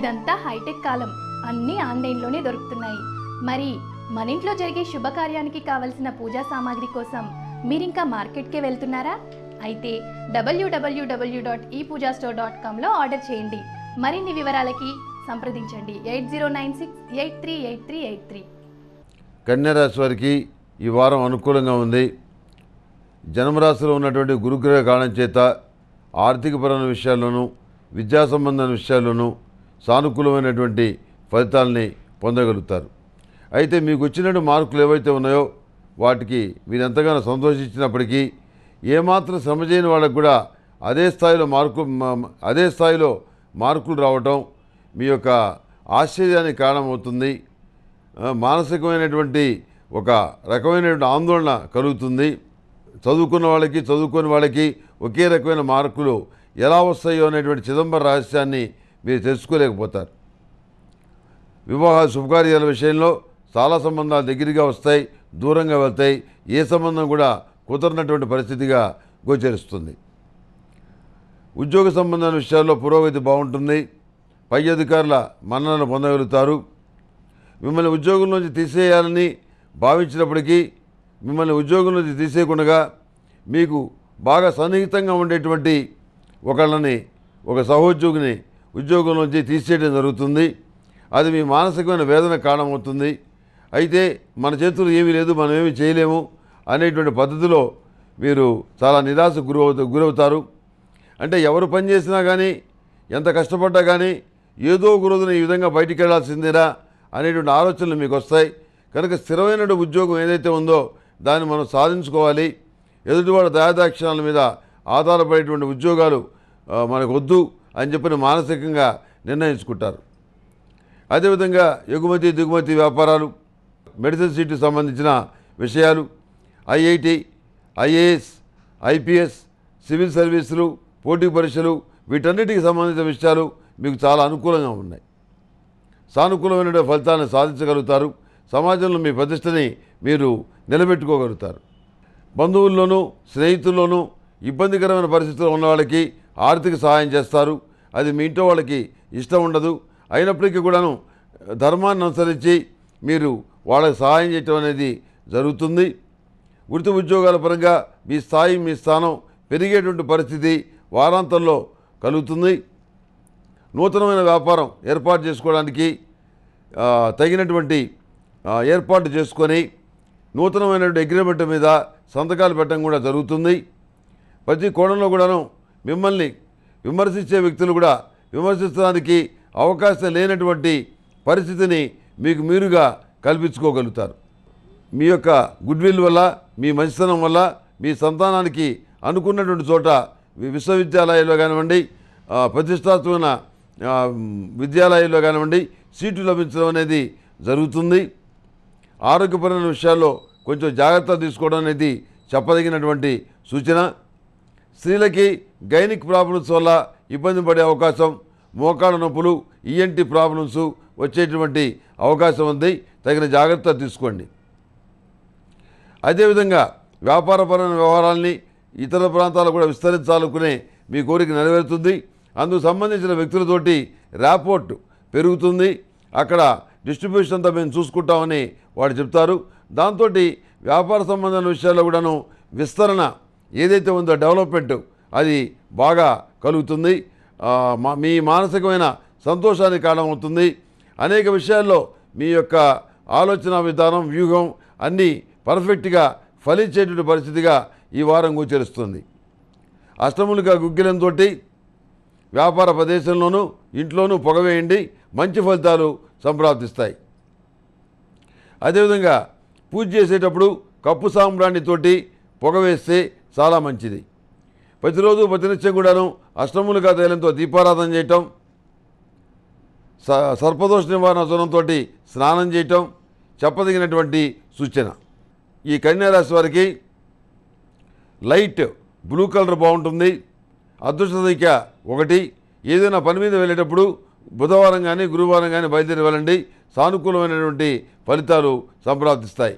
ఇదంతా హైటెక్ కాలం అన్నీ ఆన్లైన్లోనే దొరుకుతున్నాయి మరి మన ఇంట్లో జరిగే శుభకార్యానికి కావలసిన పూజా సామాగ్రి కోసం మీరింకా మార్కెట్కే వెళ్తున్నారా అయితే W W W dot E Pooja store dot కామ్లో ఆర్డర్ చేయండి మరిన్ని వివరాలకి సంప్రదించండి eight zero nine six eight three eight three eight three కన్యరాశి వారికి ఈ వారం అనుకూలంగా ఉంది జన్మరాశిలో ఉన్నటువంటి గురుగ్రహ కారణం చేత ఆర్థికపరమైన విషయాల్లోనూ విద్యా సంబంధమైన విషయాల్లోనూ సానుకూలమైనటువంటి ఫలితాలని పొందగలుగుతారు అయితే మీకు వచ్చినటువంటి మార్కులు ఏవైతే ఉన్నాయో వాటికి మీరు ఎంతగానో సంతోషించినప్పటికీ ఏమాత్రం శ్రమ చేయని వాళ్ళకు కూడా అదే స్థాయిలో మార్కులు అదే స్థాయిలో మార్కులు రావటం మీ యొక్క ఆశ్చర్యానికి కారణమవుతుంది మానసికమైనటువంటి ఒక రకమైనటువంటి ఆందోళన కలుగుతుంది చదువుకున్న వాళ్ళకి చదువుకోని వాళ్ళకి ఒకే రకమైన మార్కులు ఎలా వస్తాయో అనేటువంటి చిదంబర రహస్యాన్ని మీరు తెలుసుకోలేకపోతారు వివాహ శుభకార్యాల విషయంలో చాలా సంబంధాలు దగ్గరగా వస్తాయి దూరంగా వెళ్తాయి ఏ సంబంధం కూడా కుదరనటువంటి పరిస్థితిగా గోచరిస్తుంది ఉద్యోగ సంబంధాల విషయాల్లో పురోగతి బాగుంటుంది పై అధికారుల మన్ననలు పొందగలుగుతారు మిమ్మల్ని ఉద్యోగం నుంచి తీసేయాలని భావించినప్పటికీ మిమ్మల్ని ఉద్యోగం నుంచి తీసేయకుండా మీకు బాగా సన్నిహితంగా ఉండేటువంటి ఒకళ్ళని ఒక సహోద్యోగిని ఉద్యోగం నుంచి తీసేయడం జరుగుతుంది అది మీ మానసికమైన వేదన కారణమవుతుంది అయితే మన చేతులు ఏమీ లేదు మనం ఏమీ చేయలేము అనేటువంటి పద్ధతిలో మీరు చాలా నిరాశ గురవు గురవుతారు అంటే ఎవరు పని చేసినా కానీ ఎంత కష్టపడ్డా కానీ ఏదో ఒక రోజున ఈ విధంగా బయటికి వెళ్లాల్సిందేనా అనేటువంటి ఆలోచనలు మీకు వస్తాయి కనుక స్థిరమైన ఉద్యోగం ఏదైతే ఉందో దాన్ని మనం సాధించుకోవాలి ఎదుటివాడు దయాదాక్షణాల మీద ఆధారపడేటువంటి ఉద్యోగాలు మనకు వద్దు అని చెప్పిన మానసికంగా నిర్ణయించుకుంటారు అదేవిధంగా ఎగుమతి దిగుమతి వ్యాపారాలు మెడిసిన్ సీట్కి సంబంధించిన విషయాలు ఐఐటి ఐఏఎస్ ఐపీఎస్ సివిల్ సర్వీసులు పోటీ పరీక్షలు వీటన్నిటికి సంబంధించిన విషయాలు మీకు చాలా అనుకూలంగా ఉన్నాయి సానుకూలమైన ఫలితాన్ని సాధించగలుగుతారు సమాజంలో మీ ప్రతిష్టని మీరు నిలబెట్టుకోగలుగుతారు బంధువుల్లోనూ స్నేహితుల్లోనూ ఇబ్బందికరమైన పరిస్థితుల్లో ఉన్న వాళ్ళకి ఆర్థిక సహాయం చేస్తారు అది మీ ఇంట్లో వాళ్ళకి ఇష్టం ఉండదు అయినప్పటికీ కూడాను ధర్మాన్ని అనుసరించి మీరు వాళ్ళకి సహాయం చేయటం అనేది జరుగుతుంది వృత్తి ఉద్యోగాల పరంగా మీ స్థాయి మీ స్థానం పెరిగేటువంటి పరిస్థితి వారాంతంలో కలుగుతుంది నూతనమైన వ్యాపారం ఏర్పాటు చేసుకోవడానికి తగినటువంటి ఏర్పాటు చేసుకొని నూతనమైనటువంటి అగ్రిమెంట్ మీద సంతకాలు పెట్టడం కూడా జరుగుతుంది ప్రతి కోణంలో కూడాను మిమ్మల్ని విమర్శించే వ్యక్తులు కూడా విమర్శించడానికి అవకాశం లేనటువంటి పరిస్థితిని మీకు మీరుగా కల్పించుకోగలుగుతారు మీ యొక్క గుడ్ విల్ వల్ల మీ మంచితనం వల్ల మీ సంతానానికి అనుకున్నటువంటి చోట విశ్వవిద్యాలయాల్లో కానివ్వండి ప్రతిష్టాత్మకమైన విద్యాలయాల్లో కానివ్వండి సీటు లభించడం అనేది జరుగుతుంది ఆరోగ్యపరమైన విషయాల్లో కొంచెం జాగ్రత్త తీసుకోవడం అనేది చెప్పదగినటువంటి సూచన స్త్రీలకి గైనిక్ ప్రాబ్లమ్స్ వల్ల ఇబ్బంది పడే అవకాశం మోకాళ్ళ నొప్పులు ఈఎన్టీ e ప్రాబ్లమ్స్ వచ్చేటువంటి అవకాశం ఉంది తగిన జాగ్రత్త తీసుకోండి అదేవిధంగా వ్యాపారపరమైన వ్యవహారాల్ని ఇతర ప్రాంతాలు కూడా విస్తరించాలనుకునే మీ కోరిక నెరవేరుతుంది అందుకు సంబంధించిన వ్యక్తులతోటి ర్యాపోర్ట్ పెరుగుతుంది అక్కడ డిస్ట్రిబ్యూషన్ అంతా మేము చూసుకుంటామని వాడు చెప్తారు దాంతో వ్యాపార సంబంధమైన విషయాల్లో కూడాను విస్తరణ ఏదైతే ఉందో డెవలప్మెంట్ అది బాగా కలుగుతుంది మీ మానసికమైన సంతోషానికి కారణమవుతుంది అనేక విషయాల్లో మీ యొక్క ఆలోచన విధానం వ్యూహం అన్నీ పర్ఫెక్ట్గా ఫలించేటువంటి పరిస్థితిగా ఈ వారం గోచరిస్తుంది అష్టములుగా గుగ్గిలంతో వ్యాపార ప్రదేశంలోనూ ఇంట్లోనూ పొగవేయండి మంచి ఫలితాలు సంప్రాప్తిస్తాయి అదేవిధంగా పూజ చేసేటప్పుడు కప్పు సాంబ్రాణితోటి పొగవేస్తే చాలా మంచిది ప్రతిరోజు ప్రతినిత్యం కూడాను అష్టములుగా తేలంతో దీపారాధన చేయటం సర్పదోష నివారణ సునంతో స్నానం చేయటం చెప్పదగినటువంటి సూచన ఈ కన్యారాశి వారికి లైట్ బ్లూ కలర్ బాగుంటుంది అదృష్ట సంఖ్య ఒకటి ఏదైనా పని మీద వెళ్ళేటప్పుడు బుధవారం కానీ గురువారం కానీ బయలుదేరి వెళ్ళండి సానుకూలమైనటువంటి ఫలితాలు సంప్రాప్తిస్తాయి